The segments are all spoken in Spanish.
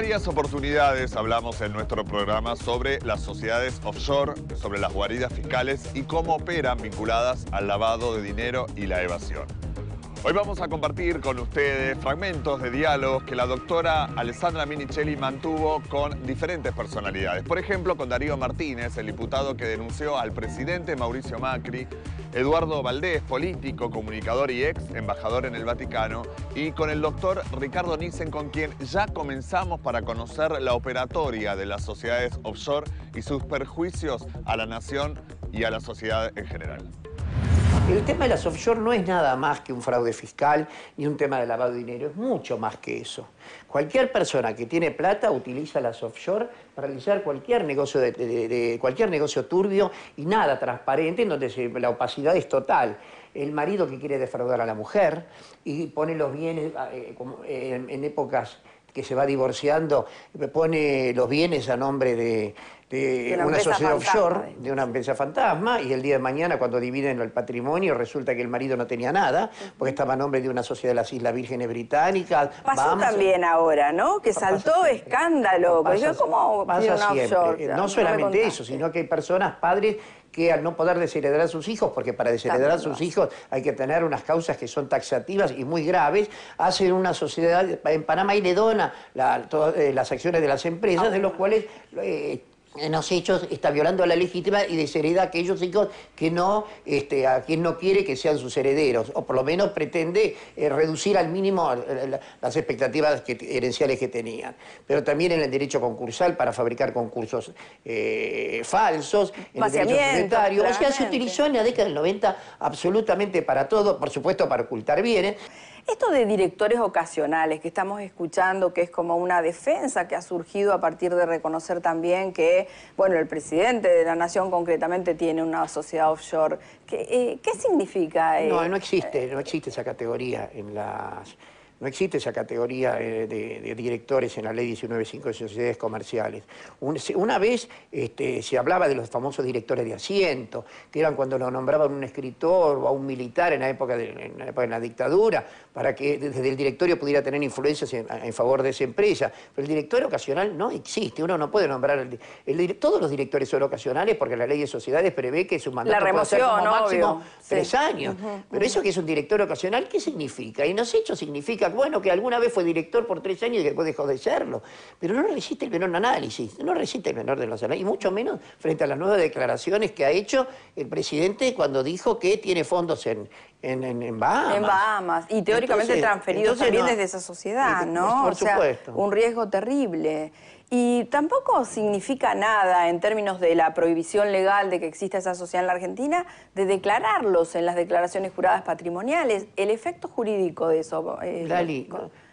varias oportunidades hablamos en nuestro programa sobre las sociedades offshore, sobre las guaridas fiscales y cómo operan vinculadas al lavado de dinero y la evasión. Hoy vamos a compartir con ustedes fragmentos de diálogos que la doctora Alessandra Minichelli mantuvo con diferentes personalidades. Por ejemplo, con Darío Martínez, el diputado que denunció al presidente Mauricio Macri Eduardo Valdés, político, comunicador y ex embajador en el Vaticano, y con el doctor Ricardo Nissen, con quien ya comenzamos para conocer la operatoria de las sociedades offshore y sus perjuicios a la nación y a la sociedad en general. El tema de las offshore no es nada más que un fraude fiscal ni un tema de lavado de dinero, es mucho más que eso. Cualquier persona que tiene plata utiliza las offshore para realizar cualquier negocio, de, cualquier negocio turbio y nada transparente en donde la opacidad es total. El marido que quiere defraudar a la mujer y pone los bienes eh, en épocas que se va divorciando, pone los bienes a nombre de, una, sociedad offshore, de una empresa fantasma, y el día de mañana cuando dividen el patrimonio resulta que el marido no tenía nada, porque estaba a nombre de una sociedad de las Islas Vírgenes Británicas. Pasó también ahora, ¿no? Que saltó escándalo. Pues yo ¿Cómo no solamente eso, sino que hay personas, padres que al no poder desheredar a sus hijos, porque para desheredar a sus hijos hay que tener unas causas que son taxativas y muy graves, hacen una sociedad en Panamá y le dona eh, las acciones de las empresas, de los ah. cuales eh, en los hechos está violando la legítima y deshereda a aquellos hijos que no, este, a quien no quiere que sean sus herederos, o por lo menos pretende eh, reducir al mínimo eh, las expectativas herenciales que tenían. Pero también en el derecho concursal para fabricar concursos eh, falsos, en el derecho societario. O sea, se utilizó en la década del 90 absolutamente para todo, por supuesto para ocultar bienes. Esto de directores ocasionales que estamos escuchando, que es como una defensa que ha surgido a partir de reconocer también que, bueno, el presidente de la nación concretamente tiene una sociedad offshore. ¿Qué, eh, significa? Eh? No, no existe, no existe esa categoría en las no existe esa categoría eh, de, directores en la ley 195 de sociedades comerciales. una vez este, se hablaba de los famosos directores de asiento, que eran cuando lo nombraban un escritor o a un militar en la época de, la, dictadura, para que desde el directorio pudiera tener influencias en, favor de esa empresa. Pero el director ocasional no existe. Uno no puede nombrar el, todos los directores son ocasionales porque la ley de sociedades prevé que su mandato la ser como máximo tres años. Pero eso que es un director ocasional, ¿qué significa? Y En los hechos significa bueno, que alguna vez fue director por tres años y después dejó de serlo. Pero no resiste el menor análisis, no resiste el menor de los análisis, y mucho menos frente a las nuevas declaraciones que ha hecho el presidente cuando dijo que tiene fondos en, en, Bahamas. En Bahamas, y teóricamente transferidos también desde esa sociedad, ¿no? Por o sea, supuesto. Un riesgo terrible. Y tampoco significa nada en términos de la prohibición legal de que exista esa sociedad en la Argentina de declararlos en las declaraciones juradas patrimoniales. El efecto jurídico de eso. Eh,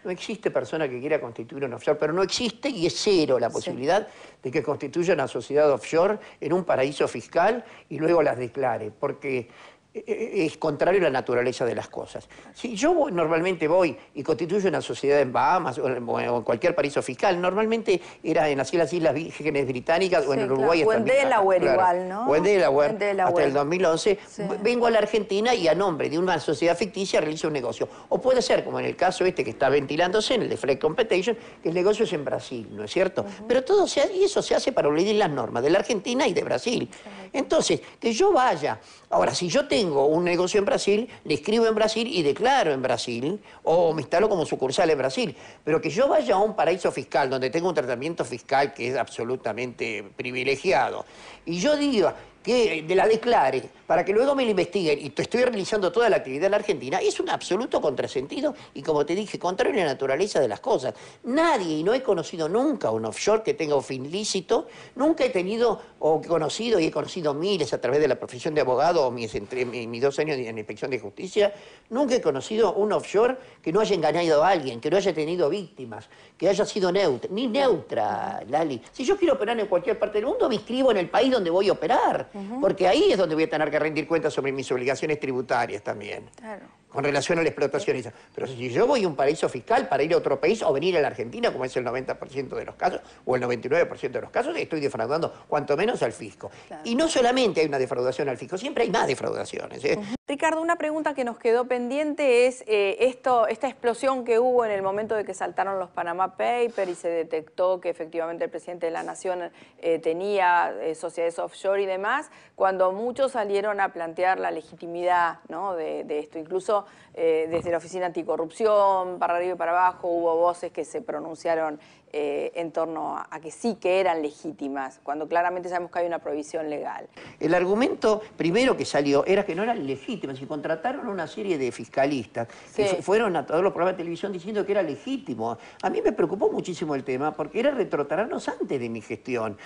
no, existe persona que quiera constituir un offshore, pero no existe y es cero la posibilidad de que constituya una sociedad offshore en un paraíso fiscal y luego las declare. Porque eh, es contrario a la naturaleza de las cosas. Si yo normalmente voy y constituyo una sociedad en Bahamas o en, cualquier paraíso fiscal, normalmente era en las Islas Vírgenes Británicas o en Uruguay. O en Delaware igual, ¿no? O en Delaware. Hasta el 2011 vengo a la Argentina y a nombre de una sociedad ficticia realizo un negocio. O puede ser, como en el caso este que está ventilándose, en el de Freight Competition, que el negocio es en Brasil, ¿no es cierto? Pero todo se, y eso se hace para olvidar las normas de la Argentina y de Brasil. Entonces, que yo vaya. Ahora, si yo tengo un negocio en Brasil, le escribo en Brasil y declaro en Brasil, o me instalo como sucursal en Brasil, pero que yo vaya a un paraíso fiscal donde tengo un tratamiento fiscal que es absolutamente privilegiado, y yo diga, que de la declare para que luego me la investiguen y te estoy realizando toda la actividad en la Argentina, es un absoluto contrasentido y como te dije, contrario a la naturaleza de las cosas. Nadie, y no he conocido nunca un offshore que tenga fin lícito, nunca he tenido o conocido, y he conocido miles a través de la profesión de abogado o mis, mis dos años en inspección de justicia, nunca he conocido un offshore que no haya engañado a alguien, que no haya tenido víctimas, que haya sido neutra, ni neutra, Lali. Si yo quiero operar en cualquier parte del mundo, me inscribo en el país donde voy a operar porque ahí es donde voy a tener que rendir cuentas sobre mis obligaciones tributarias también. Claro. Con relación a la explotación. Pero si yo voy a un paraíso fiscal para ir a otro país o venir a la Argentina, como es el 90% de los casos, o el 99% de los casos, estoy defraudando cuanto menos al fisco. Y no solamente hay una defraudación al fisco, siempre hay más defraudaciones. ¿eh? Ricardo, una pregunta que nos quedó pendiente es eh, esto, esta explosión que hubo en el momento de que saltaron los Panama Papers y se detectó que efectivamente el presidente de la Nación eh, tenía sociedades offshore y demás cuando muchos salieron a plantear la legitimidad de, de, esto. Incluso eh, desde la Oficina Anticorrupción, para arriba y para abajo, hubo voces que se pronunciaron eh, en torno a, que sí que eran legítimas, cuando claramente sabemos que hay una prohibición legal. El argumento primero que salió era que no eran legítimas, y contrataron una serie de fiscalistas que fueron a todos los programas de televisión diciendo que era legítimo. A mí me preocupó muchísimo el tema porque era retrotraernos antes de mi gestión.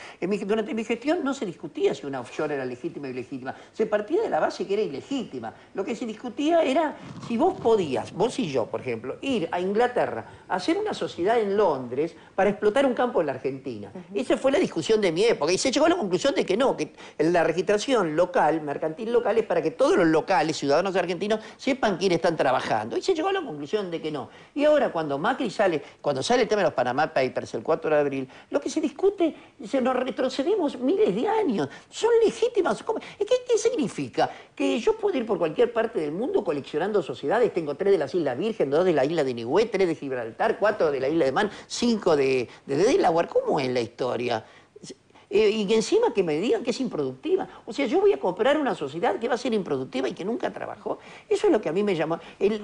durante mi gestión no se discutía si una offshore era legítima o ilegítima, se partía de la base que era ilegítima. Lo que se discutía era si vos podías, vos y yo, por ejemplo, ir a Inglaterra, a hacer una sociedad en Londres para explotar un campo en la Argentina. Esa fue la discusión de mi época. Y se llegó a la conclusión de que no, que la registración local, mercantil local, es para que todos los locales, ciudadanos argentinos, sepan quiénes están trabajando. Y se llegó a la conclusión de que no. Y ahora, cuando Macri sale, cuando sale el tema de los Panama Papers el 4 de abril, lo que se discute, que nos retrocedemos miles de años. Son legítimas. ¿Qué, qué significa? Que yo puedo ir por cualquier parte del mundo coleccionando sociedades tengo tres de las Islas Virgen, dos de la isla de Niue, tres de Gibraltar, cuatro de la isla de Man, cinco de, de Delaware. ¿Cómo es la historia? Eh, y encima que me digan que es improductiva. O sea, yo voy a comprar una sociedad que va a ser improductiva y que nunca trabajó. Eso es lo que a mí me llamó.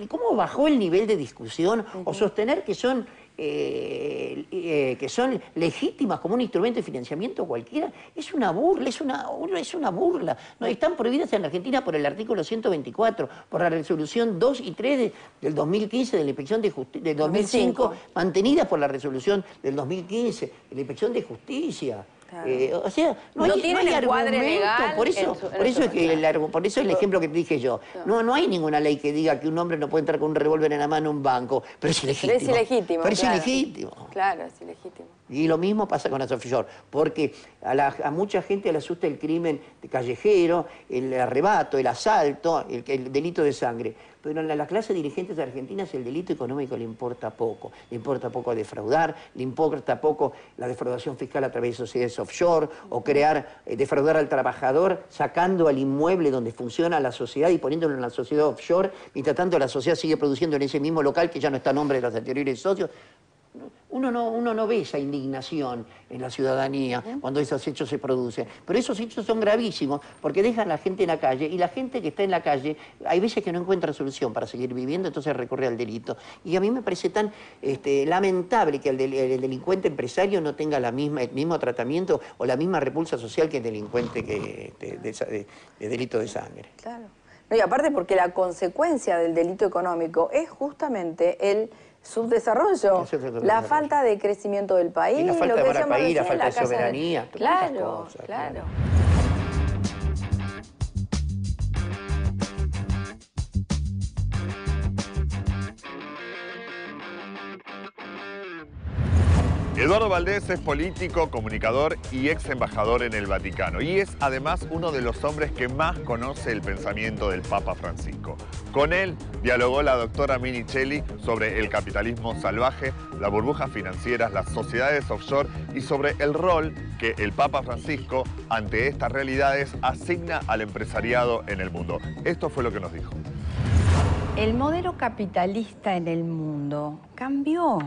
¿Cómo bajó el nivel de discusión o sostener que son eh, eh, que son legítimas como un instrumento de financiamiento cualquiera, es una burla, es una, es una burla. No, están prohibidas en la Argentina por el artículo 124, por la resolución 2 y 3 del 2015 de la Inspección de Justicia, del 2005. mantenidas por la resolución del 2015 de la Inspección de Justicia. Eh, o sea, no, tiene hay, argumento. por eso, por eso es el, ejemplo que te dije yo. No. no, hay ninguna ley que diga que un hombre no puede entrar con un revólver en la mano en un banco. Pero es ilegítimo. Pero es ilegítimo. claro. es ilegítimo. Y lo mismo pasa con la porque a, mucha gente le asusta el crimen callejero, el arrebato, el asalto, el delito de sangre. Pero a la clase de dirigentes argentinas el delito económico le importa poco. Le importa poco defraudar, le importa poco la defraudación fiscal a través de sociedades offshore o crear, eh, defraudar al trabajador sacando al inmueble donde funciona la sociedad y poniéndolo en la sociedad offshore, mientras tanto la sociedad sigue produciendo en ese mismo local que ya no está a nombre de los anteriores socios uno no, no ve esa indignación en la ciudadanía cuando esos hechos se producen. Pero esos hechos son gravísimos porque dejan a la gente en la calle y la gente que está en la calle hay veces que no encuentra solución para seguir viviendo, entonces recorre al delito. Y a mí me parece tan este, lamentable que el, delincuente empresario no tenga la misma, el mismo tratamiento o la misma repulsa social que el delincuente que, este, de, delito de sangre. Claro. y aparte porque la consecuencia del delito económico es justamente el subdesarrollo, la falta de crecimiento del país, la falta de falta de soberanía, Eduardo Valdés es político, comunicador y ex embajador en el Vaticano y es además uno de los hombres que más conoce el pensamiento del Papa Francisco. Con él dialogó la doctora Minichelli sobre el capitalismo salvaje, las burbujas financieras, las sociedades offshore y sobre el rol que el Papa Francisco ante estas realidades asigna al empresariado en el mundo. Esto fue lo que nos dijo. El modelo capitalista en el mundo cambió.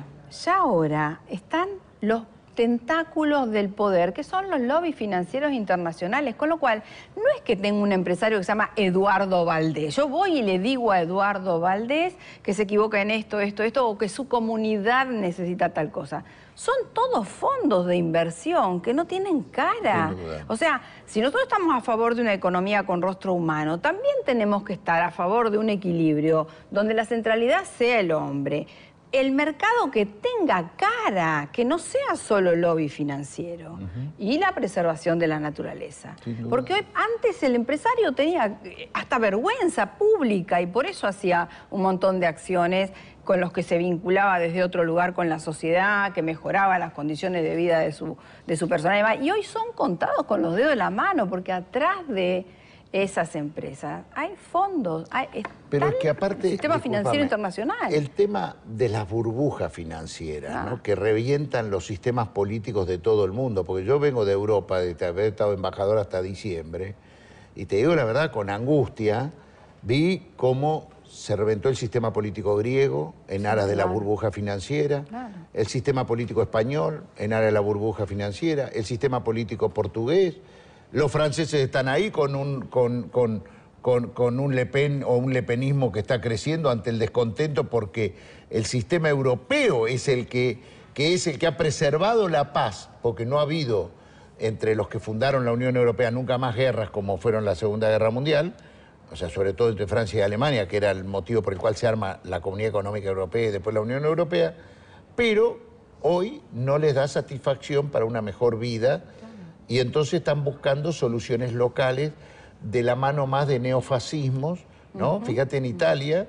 Ya ahora están los tentáculos del poder, que son los lobbies financieros internacionales, con lo cual no es que tenga un empresario que se llama Eduardo Valdés. Yo voy y le digo a Eduardo Valdés que se equivoca en esto, esto, esto, o que su comunidad necesita tal cosa son todos fondos de inversión que no tienen cara. O sea, si nosotros estamos a favor de una economía con rostro humano, también tenemos que estar a favor de un equilibrio donde la centralidad sea el hombre el mercado que tenga cara, que no sea solo lobby financiero y la preservación de la naturaleza. Porque antes el empresario tenía eh, hasta vergüenza pública y por eso hacía un montón de acciones con los que se vinculaba desde otro lugar con la sociedad, que mejoraba las condiciones de vida de su, de su personal. Y hoy son contados con los dedos de la mano, porque atrás de esas empresas. Hay fondos. Hay, Pero es que aparte... El sistema financiero internacional. El tema de las burbujas financieras, ¿no? Ah. que revientan los sistemas políticos de todo el mundo, porque yo vengo de Europa, de haber estado embajador hasta diciembre, y te digo la verdad, con angustia, vi cómo se reventó el sistema político griego en aras de la burbuja financiera, el sistema político español en aras de la burbuja financiera, el sistema político portugués, los franceses están ahí con un, con, Le Pen o un lepenismo que está creciendo ante el descontento porque el sistema europeo es el que, que es el que ha preservado la paz, porque no ha habido entre los que fundaron la Unión Europea nunca más guerras como fueron la Segunda Guerra Mundial, o sea, sobre todo entre Francia y Alemania, que era el motivo por el cual se arma la Comunidad Económica Europea y después la Unión Europea, pero hoy no les da satisfacción para una mejor vida y entonces están buscando soluciones locales de la mano más de neofascismos, ¿no? Fíjate en Italia,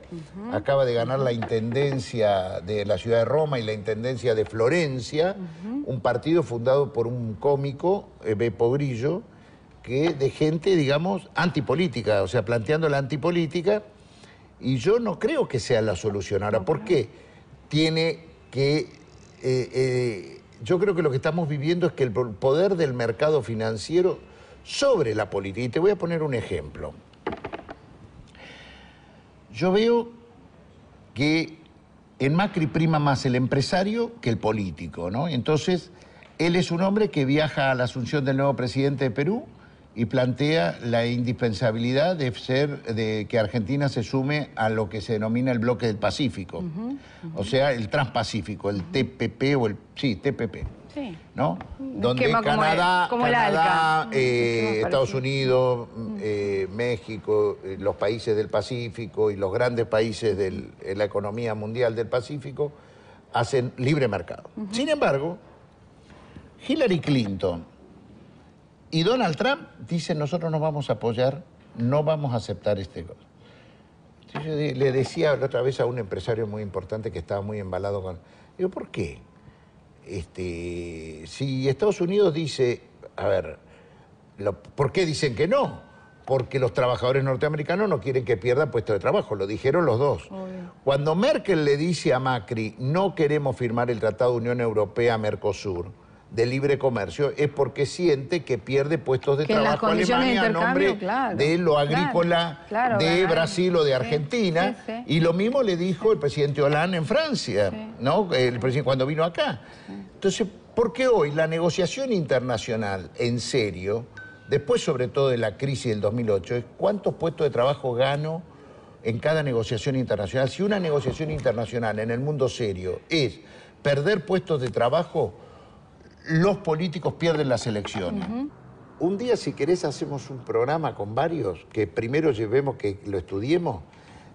acaba de ganar la intendencia de la ciudad de Roma y la intendencia de Florencia, un partido fundado por un cómico, eh, B. Pobrillo, que de gente, digamos, antipolítica, o sea, planteando la antipolítica, y yo no creo que sea la solución. Ahora, ¿por qué? Tiene que eh, eh, yo creo que lo que estamos viviendo es que el poder del mercado financiero sobre la política, y te voy a poner un ejemplo. Yo veo que en Macri prima más el empresario que el político, ¿no? Entonces, él es un hombre que viaja a la asunción del nuevo presidente de Perú, y plantea la indispensabilidad de ser de que Argentina se sume a lo que se denomina el bloque del Pacífico, o sea, el Transpacífico, el TPP o el sí, TPP. ¿No? Donde Canadá, eh, Estados Unidos, eh, México, eh, los países del Pacífico y los grandes países de la economía mundial del Pacífico hacen libre mercado. Sin embargo, Hillary Clinton y Donald Trump dice, nosotros no vamos a apoyar, no vamos a aceptar este le decía la otra vez a un empresario muy importante que estaba muy embalado con... Digo, ¿por qué? Este, si Estados Unidos dice, a ver, ¿por qué dicen que no? Porque los trabajadores norteamericanos no quieren que pierda puesto de trabajo, lo dijeron los dos. Cuando Merkel le dice a Macri, no queremos firmar el Tratado de Unión Europea-Mercosur, de libre comercio es porque siente que pierde puestos de trabajo en Alemania a nombre de lo agrícola de Brasil o de Argentina. Y lo mismo le dijo el presidente Hollande en Francia, ¿no? El presidente cuando vino acá. Entonces, ¿por qué hoy la negociación internacional en serio, después sobre todo de la crisis del 2008, es cuántos puestos de trabajo gano en cada negociación internacional? Si una negociación internacional en el mundo serio es perder puestos de trabajo, los políticos pierden las elecciones. Un día, si querés, hacemos un programa con varios, que primero llevemos, que lo estudiemos,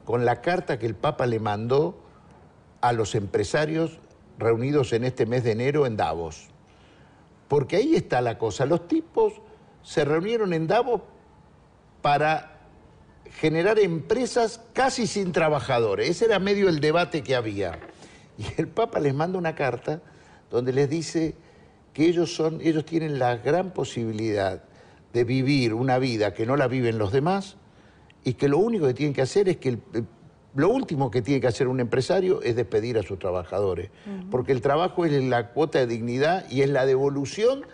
con la carta que el Papa le mandó a los empresarios reunidos en este mes de enero en Davos. Porque ahí está la cosa. Los tipos se reunieron en Davos para generar empresas casi sin trabajadores. Ese era medio el debate que había. Y el Papa les manda una carta donde les dice, que ellos, son, ellos tienen la gran posibilidad de vivir una vida que no la viven los demás y que lo único que tienen que hacer es que lo último que tiene que hacer un empresario es despedir a sus trabajadores, porque el trabajo es la cuota de dignidad y es la devolución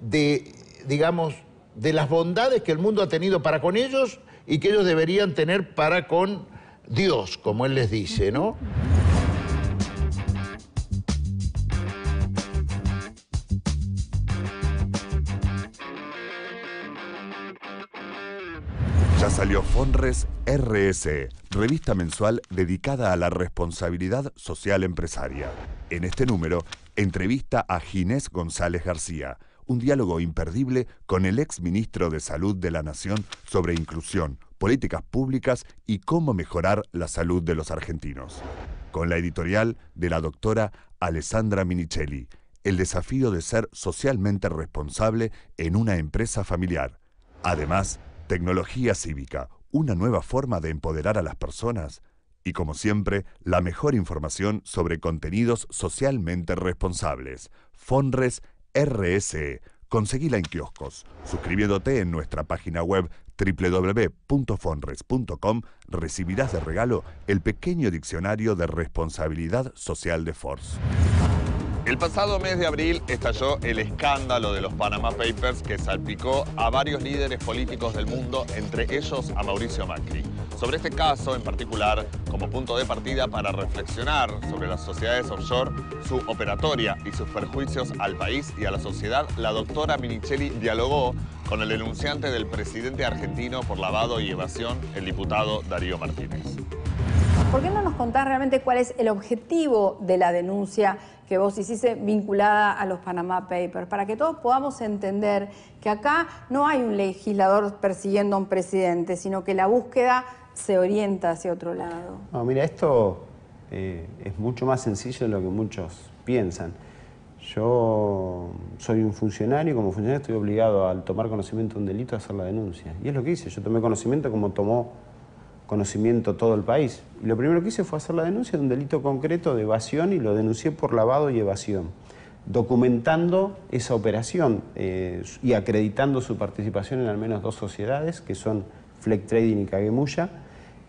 de, digamos, de las bondades que el mundo ha tenido para con ellos y que ellos deberían tener para con Dios, como él les dice, ¿no? salió Fonres RS, revista mensual dedicada a la responsabilidad social empresaria. En este número, entrevista a Ginés González García, un diálogo imperdible con el ex ministro de Salud de la Nación sobre inclusión, políticas públicas y cómo mejorar la salud de los argentinos. Con la editorial de la doctora Alessandra Minichelli, el desafío de ser socialmente responsable en una empresa familiar. Además, Tecnología cívica, una nueva forma de empoderar a las personas y como siempre, la mejor información sobre contenidos socialmente responsables. Fonres RSE. Conseguila en kioscos. Suscribiéndote en nuestra página web www.fonres.com recibirás de regalo el pequeño diccionario de responsabilidad social de Force. El pasado mes de abril estalló el escándalo de los Panama Papers que salpicó a varios líderes políticos del mundo, entre ellos a Mauricio Macri. Sobre este caso en particular, como punto de partida para reflexionar sobre las sociedades offshore, su operatoria y sus perjuicios al país y a la sociedad, la doctora Minichelli dialogó con el denunciante del presidente argentino por lavado y evasión, el diputado Darío Martínez. ¿por qué no nos contás realmente cuál es el objetivo de la denuncia que vos hiciste vinculada a los Panama Papers? Para que todos podamos entender que acá no hay un legislador persiguiendo a un presidente, sino que la búsqueda se orienta hacia otro lado. No, mira, esto eh, es mucho más sencillo de lo que muchos piensan. Yo soy un funcionario y como funcionario estoy obligado al tomar conocimiento de un delito a hacer la denuncia. Y es lo que hice, yo tomé conocimiento como tomó conocimiento todo el país. lo primero que hice fue hacer la denuncia de un delito concreto de evasión y lo denuncié por lavado y evasión, documentando esa operación eh, y acreditando su participación en al menos dos sociedades, que son Fleck Trading y Caguemuya.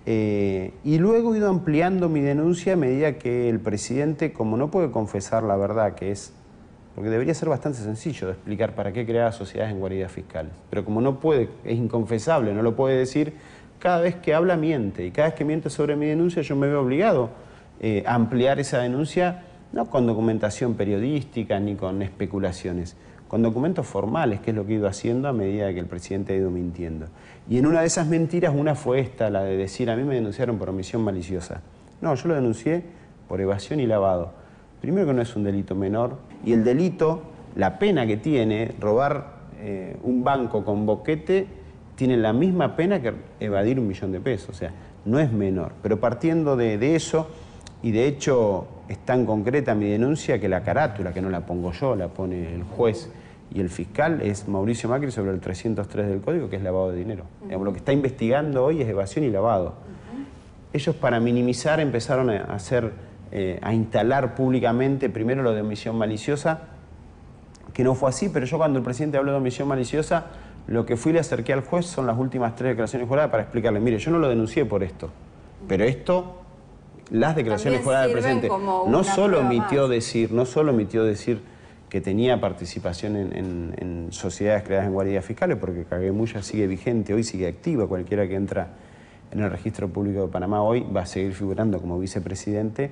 Eh, y luego he ido ampliando mi denuncia a medida que el presidente, como no puede confesar la verdad, que es porque debería ser bastante sencillo de explicar para qué creaba sociedades en guaridas fiscales, pero como no puede, es inconfesable, no lo puede decir, cada vez que habla miente y cada vez que miente sobre mi denuncia yo me veo obligado eh, a ampliar esa denuncia no con documentación periodística ni con especulaciones, con documentos formales, que es lo que he ido haciendo a medida que el presidente ha ido mintiendo. Y en una de esas mentiras, una fue esta, la de decir, a mí me denunciaron por omisión maliciosa. No, yo lo denuncié por evasión y lavado. Primero que no es un delito menor, y el delito, la pena que tiene robar eh, un banco con boquete, tienen la misma pena que evadir un millón de pesos, o sea, no es menor. Pero partiendo de, eso, y de hecho es tan concreta mi denuncia que la carátula, que no la pongo yo, la pone el juez y el fiscal, es Mauricio Macri sobre el 303 del Código, que es lavado de dinero. Lo que está investigando hoy es evasión y lavado. Ellos para minimizar empezaron a hacer, eh, a instalar públicamente primero lo de omisión maliciosa, que no fue así, pero yo cuando el presidente habló de omisión maliciosa, lo que fui y le acerqué al juez son las últimas tres declaraciones juradas para explicarle, mire, yo no lo denuncié por esto, pero esto, las declaraciones juradas del presidente, no solo omitió decir, no solo omitió decir que tenía participación en, sociedades creadas en guardias fiscales, porque Caguemulla sigue vigente, hoy sigue activa, cualquiera que entra en el registro público de Panamá hoy va a seguir figurando como vicepresidente.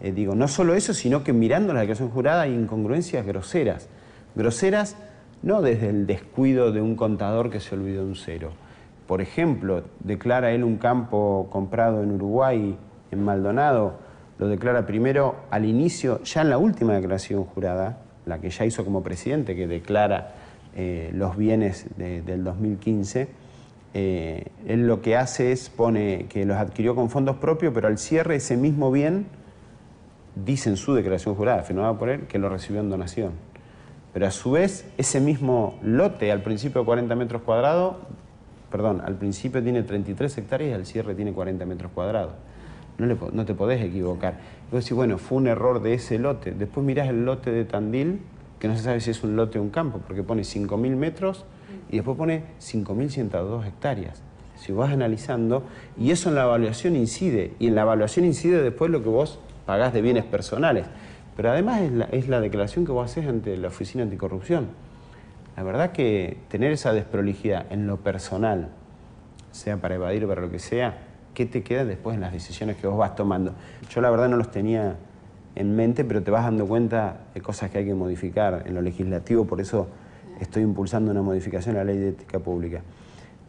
Eh, digo, no solo eso, sino que mirando las declaraciones jurada hay incongruencias groseras. Groseras no desde el descuido de un contador que se olvidó un cero. Por ejemplo, declara él un campo comprado en Uruguay, en Maldonado, lo declara primero al inicio, ya en la última declaración jurada, la que ya hizo como presidente, que declara eh, los bienes del 2015. Eh, él lo que hace es pone que los adquirió con fondos propios, pero al cierre ese mismo bien, dice en su declaración jurada, firmada por él, que lo recibió en donación. Pero a su vez, ese mismo lote al principio de 40 metros cuadrados, perdón, al principio tiene 33 hectáreas y al cierre tiene 40 metros cuadrados. No, te podés equivocar. Vos decís, bueno, fue un error de ese lote. Después mirás el lote de Tandil, que no se sabe si es un lote o un campo, porque pone 5.000 metros y después pone 5.102 hectáreas. Si vas analizando, y eso en la evaluación incide, y en la evaluación incide después lo que vos pagás de bienes personales. Pero además es la, declaración que vos haces ante la Oficina Anticorrupción. La verdad que tener esa desprolijidad en lo personal, sea para evadir o para lo que sea, ¿qué te queda después en las decisiones que vos vas tomando? Yo la verdad no los tenía en mente, pero te vas dando cuenta de cosas que hay que modificar en lo legislativo, por eso estoy impulsando una modificación a la ley de ética pública.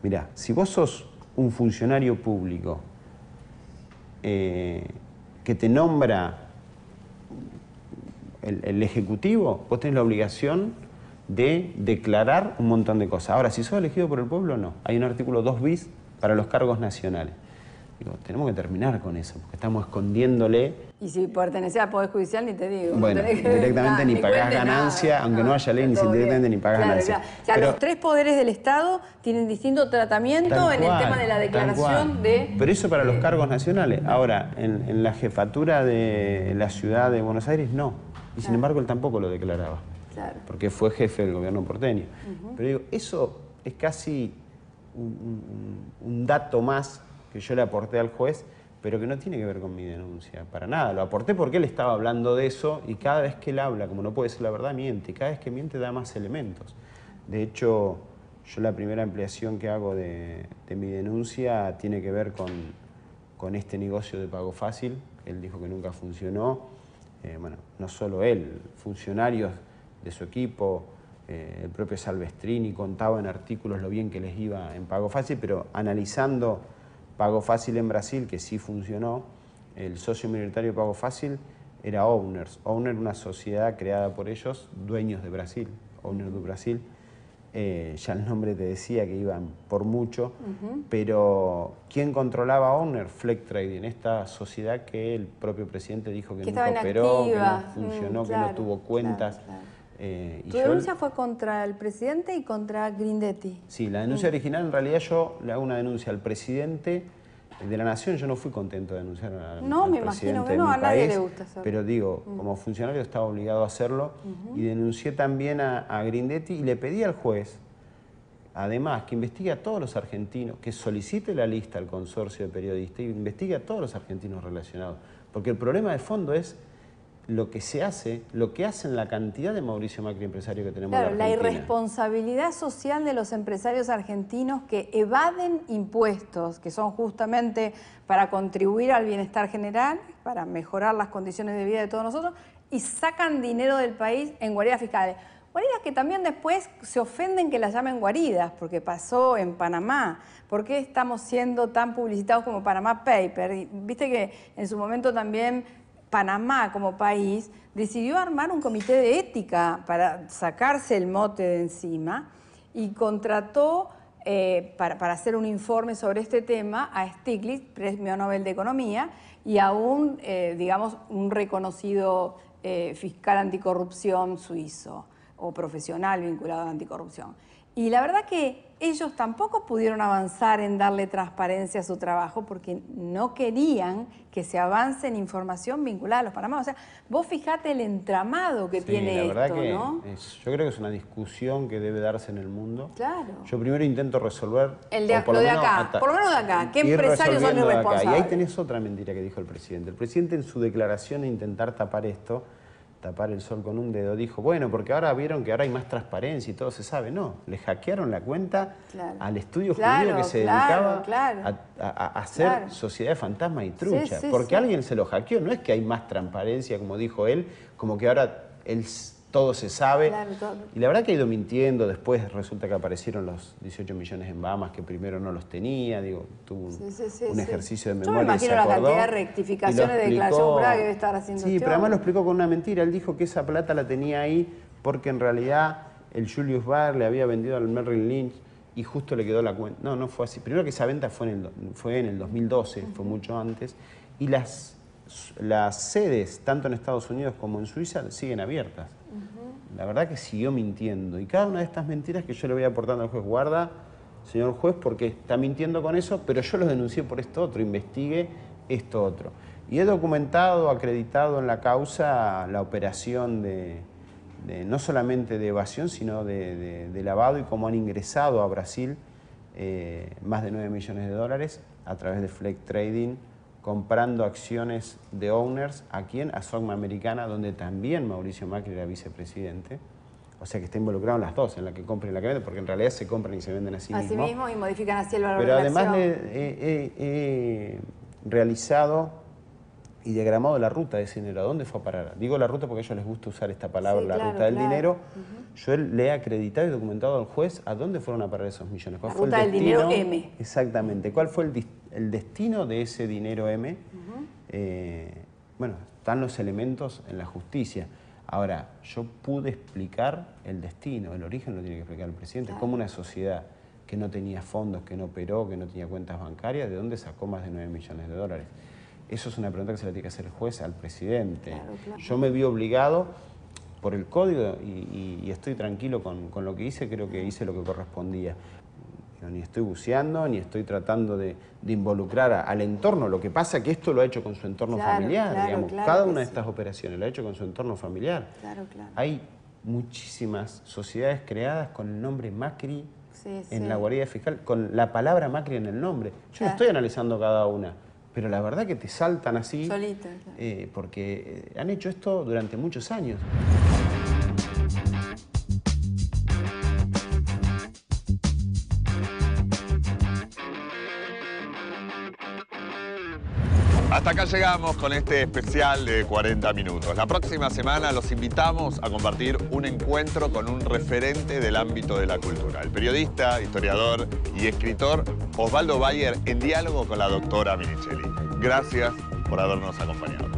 mira si vos sos un funcionario público eh, que te nombra el, Ejecutivo, vos tenés la obligación de declarar un montón de cosas. Ahora, si sos elegido por el pueblo, no. Hay un artículo 2 bis para los cargos nacionales. Digo, tenemos que terminar con eso, porque estamos escondiéndole. Y si pertenece al Poder Judicial, ni te digo. Bueno, directamente ni, pagás ganancia, aunque no, haya ley, ni directamente ni pagás ganancia. O sea, los tres poderes del Estado tienen distinto tratamiento en el tema de la declaración de. Pero eso para los eh, cargos nacionales. Ahora, en la jefatura de la ciudad de Buenos Aires, no. Y sin embargo él tampoco lo declaraba. Porque fue jefe del gobierno porteño. Pero digo, eso es casi un, dato más que yo le aporté al juez, pero que no tiene que ver con mi denuncia, para nada. Lo aporté porque él estaba hablando de eso y cada vez que él habla, como no puede ser la verdad, miente. Y cada vez que miente da más elementos. De hecho, yo la primera ampliación que hago de, de mi denuncia tiene que ver con, con este negocio de pago fácil. Él dijo que nunca funcionó eh, bueno, no solo él, funcionarios de su equipo, eh, el propio Salvestrini contaba en artículos lo bien que les iba en Pago Fácil, pero analizando Pago Fácil en Brasil, que sí funcionó, el socio minoritario de Pago Fácil era Owners. Owner, una sociedad creada por ellos, dueños de Brasil, Owners de Brasil, eh, ya el nombre te decía que iban por mucho, pero ¿quién controlaba Owner? Flectrade, en esta sociedad que el propio presidente dijo que, no operó, que no mm, funcionó, que no tuvo cuentas. Eh, tu denuncia fue contra el presidente y contra Grindetti. Sí, la mm. denuncia original en realidad yo le hago una denuncia al presidente de la Nación yo no fui contento de denunciar a No, me imagino que no, a nadie le gusta Pero digo, mm. como funcionario estaba obligado a hacerlo y denuncié también a, a, Grindetti y le pedí al juez, además, que investigue a todos los argentinos, que solicite la lista al consorcio de periodistas y investigue a todos los argentinos relacionados. Porque el problema de fondo es lo que se hace, lo que hacen la cantidad de Mauricio Macri empresario que tenemos. Claro, la, irresponsabilidad social de los empresarios argentinos que evaden impuestos, que son justamente para contribuir al bienestar general, para mejorar las condiciones de vida de todos nosotros, y sacan dinero del país en guaridas fiscales. Guaridas que también después se ofenden que las llamen guaridas, porque pasó en Panamá. porque estamos siendo tan publicitados como Panamá Paper? viste que en su momento también Panamá como país decidió armar un comité de ética para sacarse el mote de encima y contrató eh, para, hacer un informe sobre este tema a Stiglitz, premio Nobel de Economía, y a un, eh, digamos, un reconocido eh, fiscal anticorrupción suizo o profesional vinculado a la anticorrupción. Y la verdad que ellos tampoco pudieron avanzar en darle transparencia a su trabajo porque no querían que se avance en información vinculada a los Panamá. O sea, vos fijate el entramado que sí, tiene la verdad esto, que yo creo que es una discusión que debe darse en el mundo. Claro. Yo primero intento resolver... El de, lo, de acá, por lo menos de acá. ¿Qué empresarios son irresponsables? Y ahí tenés otra mentira que dijo el presidente. El presidente en su declaración a intentar tapar esto tapar el sol con un dedo, dijo, bueno, porque ahora vieron que ahora hay más transparencia y todo se sabe. No, le hackearon la cuenta al estudio judío que se dedicaba a, hacer sociedad de fantasma y trucha. porque alguien se lo hackeó. No es que hay más transparencia, como dijo él, como que ahora el todo se sabe. Y la verdad que ha ido mintiendo, después resulta que aparecieron los 18 millones en Bahamas que primero no los tenía, digo, tuvo un ejercicio de memoria. Yo me imagino la cantidad de rectificaciones de declaración que debe estar haciendo. Sí, pero además lo explicó con una mentira, él dijo que esa plata la tenía ahí porque en realidad el Julius Bar le había vendido al Merrill Lynch y justo le quedó la cuenta. No, no fue así. Primero que esa venta fue en el, fue en el 2012, fue mucho antes, y las, las sedes, tanto en Estados Unidos como en Suiza, siguen abiertas. La verdad que siguió mintiendo. Y cada una de estas mentiras que yo le voy aportando al juez guarda, señor juez, porque está mintiendo con eso, pero yo lo denuncié por esto otro, investigue esto otro. Y he documentado, acreditado en la causa la operación de, no solamente de evasión, sino de, lavado y cómo han ingresado a Brasil eh, más de 9 millones de dólares a través de Flectrading Trading, comprando acciones de owners, ¿a quién? A Sogma Americana, donde también Mauricio Macri era vicepresidente. O sea que está involucrado en las dos, en la que compran y en la que venden, porque en realidad se compran y se venden a Así mismo. y modifican así el valor de la además he eh, eh, eh, realizado y diagramado la ruta de ese dinero. ¿A dónde fue a parar? Digo la ruta porque a ellos les gusta usar esta palabra, la ruta del dinero. Yo le he acreditado y documentado al juez a dónde fueron a parar esos millones. ¿Cuál la fue ruta el del dinero M. Exactamente. ¿Cuál fue el el destino de ese dinero M, eh, bueno, están los elementos en la justicia. Ahora, yo pude explicar el destino, el origen lo tiene que explicar el presidente, ¿Cómo como una sociedad que no tenía fondos, que no operó, que no tenía cuentas bancarias, ¿de dónde sacó más de 9 millones de dólares? Eso es una pregunta que se le tiene que hacer el juez al presidente. Yo me vi obligado por el código y, estoy tranquilo con, lo que hice, creo que hice lo que correspondía ni estoy buceando, ni estoy tratando de, involucrar al entorno. Lo que pasa es que esto lo ha hecho con su entorno familiar, digamos. Cada una de estas operaciones lo ha hecho con su entorno familiar. Hay muchísimas sociedades creadas con el nombre Macri, en la guarida fiscal con la palabra Macri en el nombre. Yo no estoy analizando cada una, pero la verdad que te saltan así Solito, eh, porque eh, han hecho esto durante muchos años. Hasta acá llegamos con este especial de 40 minutos. La próxima semana los invitamos a compartir un encuentro con un referente del ámbito de la cultura, el periodista, historiador y escritor Osvaldo Bayer en diálogo con la doctora Minichelli. Gracias por habernos acompañado.